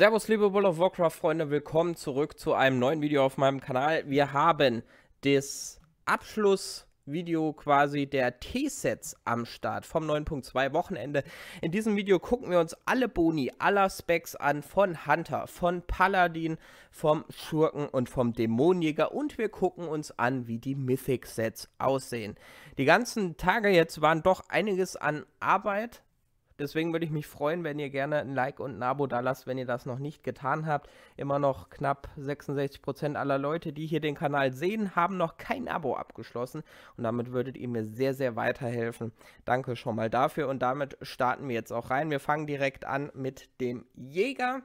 Servus liebe World of Warcraft Freunde, willkommen zurück zu einem neuen Video auf meinem Kanal. Wir haben das Abschlussvideo quasi der T-Sets am Start vom 9.2 Wochenende. In diesem Video gucken wir uns alle Boni, aller Specs an von Hunter, von Paladin, vom Schurken und vom Dämonenjäger und wir gucken uns an, wie die Mythic Sets aussehen. Die ganzen Tage jetzt waren doch einiges an Arbeit Deswegen würde ich mich freuen, wenn ihr gerne ein Like und ein Abo da lasst, wenn ihr das noch nicht getan habt. Immer noch knapp 66% aller Leute, die hier den Kanal sehen, haben noch kein Abo abgeschlossen. Und damit würdet ihr mir sehr, sehr weiterhelfen. Danke schon mal dafür. Und damit starten wir jetzt auch rein. Wir fangen direkt an mit dem Jäger.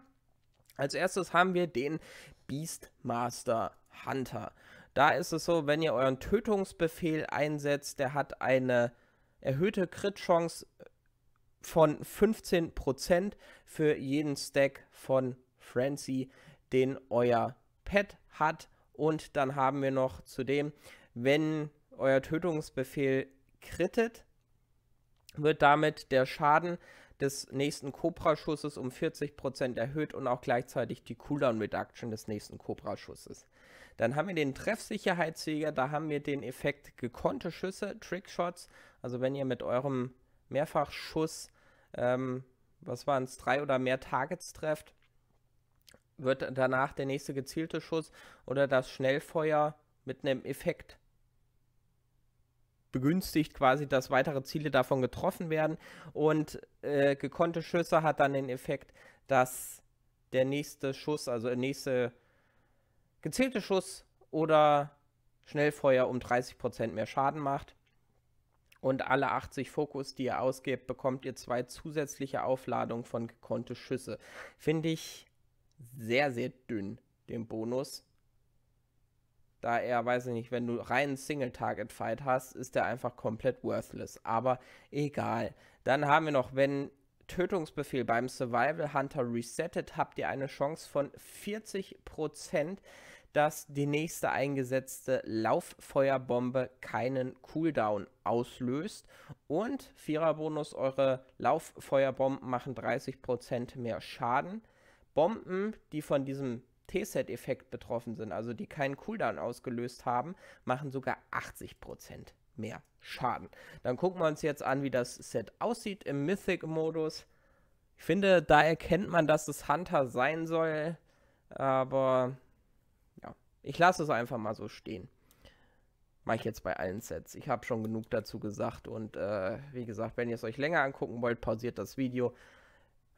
Als erstes haben wir den Beastmaster Hunter. Da ist es so, wenn ihr euren Tötungsbefehl einsetzt, der hat eine erhöhte Crit-Chance von 15% für jeden Stack von Frenzy, den euer Pet hat. Und dann haben wir noch zudem, wenn euer Tötungsbefehl krittet, wird damit der Schaden des nächsten Cobra-Schusses um 40% erhöht und auch gleichzeitig die Cooldown-Reduction des nächsten Cobra-Schusses. Dann haben wir den Treffsicherheitsjäger, da haben wir den Effekt gekonnte Schüsse, Trickshots. Also wenn ihr mit eurem Mehrfachschuss ähm, was waren es, drei oder mehr Targets trefft, wird danach der nächste gezielte Schuss oder das Schnellfeuer mit einem Effekt begünstigt quasi, dass weitere Ziele davon getroffen werden. Und äh, gekonnte Schüsse hat dann den Effekt, dass der nächste Schuss, also der nächste gezielte Schuss oder Schnellfeuer um 30% mehr Schaden macht und alle 80 Fokus, die ihr ausgebt, bekommt ihr zwei zusätzliche Aufladungen von gekonnte Schüsse. Finde ich sehr, sehr dünn, den Bonus. Da er, weiß ich nicht, wenn du reinen Single-Target-Fight hast, ist der einfach komplett worthless. Aber egal. Dann haben wir noch, wenn Tötungsbefehl beim Survival Hunter resettet, habt ihr eine Chance von 40%, dass die nächste eingesetzte Lauffeuerbombe keinen Cooldown auslöst. Und Viererbonus, eure Lauffeuerbomben machen 30% mehr Schaden. Bomben, die von diesem T-Set-Effekt betroffen sind, also die keinen Cooldown ausgelöst haben, machen sogar 80% mehr Schaden. Dann gucken wir uns jetzt an, wie das Set aussieht im Mythic-Modus. Ich finde, da erkennt man, dass es Hunter sein soll, aber ich lasse es einfach mal so stehen. Mache ich jetzt bei allen Sets. Ich habe schon genug dazu gesagt. Und äh, wie gesagt, wenn ihr es euch länger angucken wollt, pausiert das Video.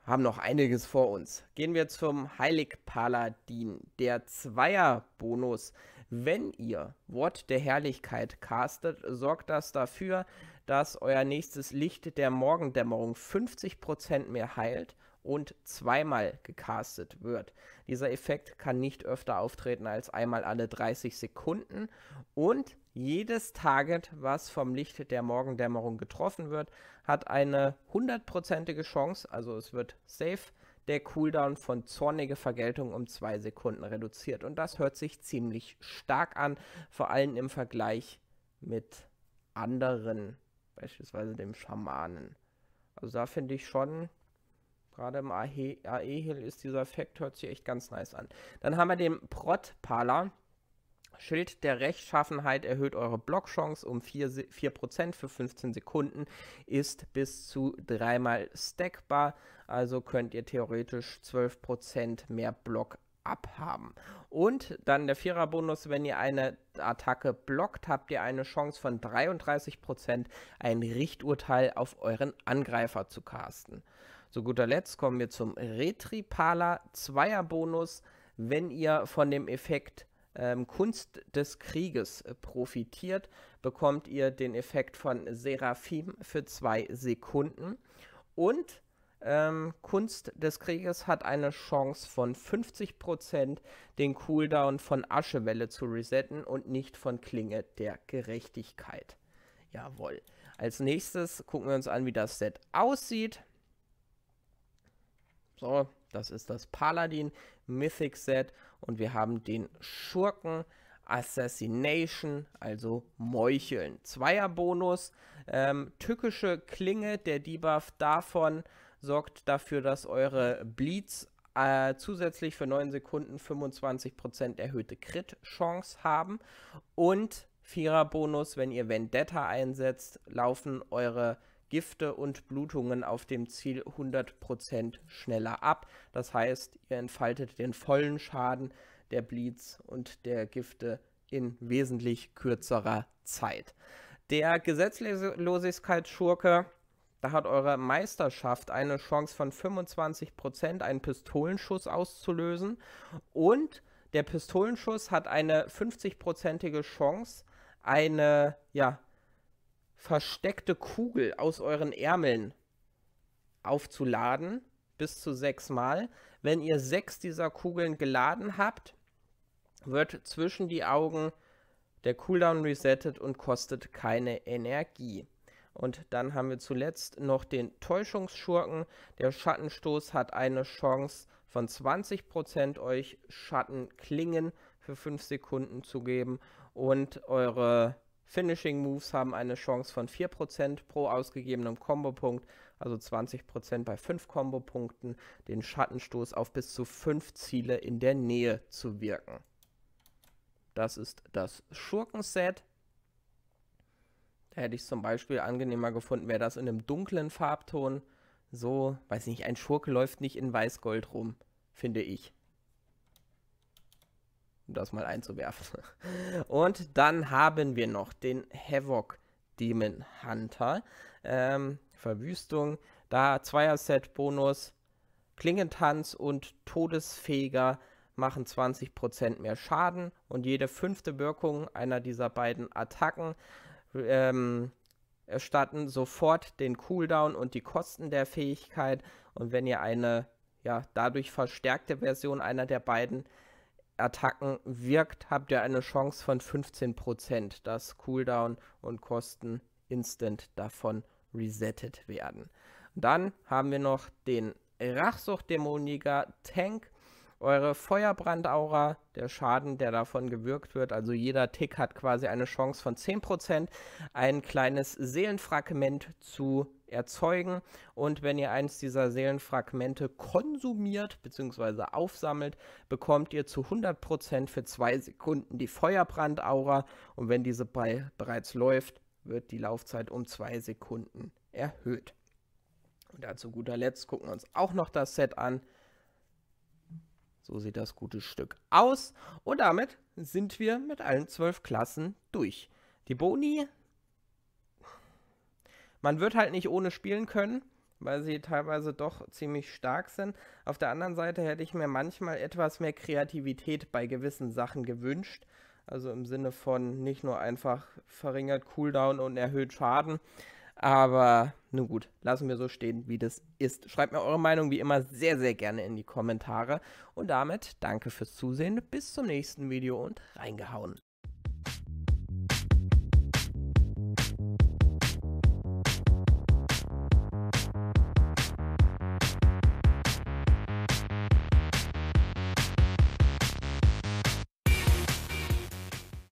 Haben noch einiges vor uns. Gehen wir zum Heilig Paladin, der Zweier-Bonus. Wenn ihr Wort der Herrlichkeit castet, sorgt das dafür, dass euer nächstes Licht der Morgendämmerung 50% mehr heilt und zweimal gecastet wird. Dieser Effekt kann nicht öfter auftreten als einmal alle 30 Sekunden und jedes Target, was vom Licht der Morgendämmerung getroffen wird, hat eine hundertprozentige Chance, also es wird safe, der Cooldown von zornige Vergeltung um zwei Sekunden reduziert. Und das hört sich ziemlich stark an, vor allem im Vergleich mit anderen, beispielsweise dem Schamanen. Also da finde ich schon, Gerade im AE-Hill ist dieser Effekt, hört sich echt ganz nice an. Dann haben wir den prot Schild der Rechtschaffenheit erhöht eure Blockchance um 4%, 4 für 15 Sekunden, ist bis zu dreimal stackbar, also könnt ihr theoretisch 12% mehr Block abhaben. Und dann der Vierer-Bonus, wenn ihr eine Attacke blockt, habt ihr eine Chance von 33%, ein Richturteil auf euren Angreifer zu casten. Zu guter Letzt kommen wir zum Retripala Zweierbonus, wenn ihr von dem Effekt ähm, Kunst des Krieges äh, profitiert, bekommt ihr den Effekt von Seraphim für zwei Sekunden. Und ähm, Kunst des Krieges hat eine Chance von 50%, den Cooldown von Aschewelle zu resetten und nicht von Klinge der Gerechtigkeit. Jawohl. Als nächstes gucken wir uns an, wie das Set aussieht. So, das ist das Paladin Mythic Set und wir haben den Schurken Assassination, also Meucheln. Zweier Bonus, ähm, tückische Klinge, der Debuff davon sorgt dafür, dass eure Bleeds äh, zusätzlich für 9 Sekunden 25% erhöhte Crit-Chance haben und Vierer Bonus, wenn ihr Vendetta einsetzt, laufen eure Gifte und Blutungen auf dem Ziel 100% schneller ab. Das heißt, ihr entfaltet den vollen Schaden der Bleeds und der Gifte in wesentlich kürzerer Zeit. Der Gesetzlosigkeitsschurke, da hat eure Meisterschaft eine Chance von 25%, einen Pistolenschuss auszulösen. Und der Pistolenschuss hat eine 50 Chance, eine ja, versteckte Kugel aus euren Ärmeln aufzuladen, bis zu sechs Mal. Wenn ihr sechs dieser Kugeln geladen habt, wird zwischen die Augen der Cooldown resettet und kostet keine Energie. Und dann haben wir zuletzt noch den Täuschungsschurken. Der Schattenstoß hat eine Chance von 20% euch Schattenklingen für 5 Sekunden zu geben und eure Finishing Moves haben eine Chance von 4% pro ausgegebenem Kombopunkt, also 20% bei 5 Kombopunkten, den Schattenstoß auf bis zu 5 Ziele in der Nähe zu wirken. Das ist das Schurkenset. Da hätte ich zum Beispiel angenehmer gefunden, wäre das in einem dunklen Farbton. So, weiß nicht, ein Schurke läuft nicht in Weiß-Gold rum, finde ich um das mal einzuwerfen. Und dann haben wir noch den Havoc Demon Hunter. Ähm, Verwüstung, da Zweier-Set-Bonus, Klingentanz und Todesfähiger machen 20% mehr Schaden und jede fünfte Wirkung einer dieser beiden Attacken ähm, erstatten sofort den Cooldown und die Kosten der Fähigkeit und wenn ihr eine ja, dadurch verstärkte Version einer der beiden Attacken wirkt, habt ihr eine Chance von 15%, dass Cooldown und Kosten instant davon resettet werden. Dann haben wir noch den Rachsuchtdämoniker Tank. Eure Feuerbrandaura, der Schaden, der davon gewirkt wird, also jeder Tick hat quasi eine Chance von 10%, ein kleines Seelenfragment zu erzeugen. Und wenn ihr eins dieser Seelenfragmente konsumiert bzw. aufsammelt, bekommt ihr zu 100% für zwei Sekunden die Feuerbrandaura. Und wenn diese bei bereits läuft, wird die Laufzeit um zwei Sekunden erhöht. Und da zu guter Letzt gucken wir uns auch noch das Set an. So sieht das gute Stück aus. Und damit sind wir mit allen zwölf Klassen durch. Die Boni man wird halt nicht ohne spielen können, weil sie teilweise doch ziemlich stark sind. Auf der anderen Seite hätte ich mir manchmal etwas mehr Kreativität bei gewissen Sachen gewünscht. Also im Sinne von nicht nur einfach verringert Cooldown und erhöht Schaden. Aber nun gut, lassen wir so stehen, wie das ist. Schreibt mir eure Meinung wie immer sehr, sehr gerne in die Kommentare. Und damit danke fürs Zusehen, bis zum nächsten Video und reingehauen.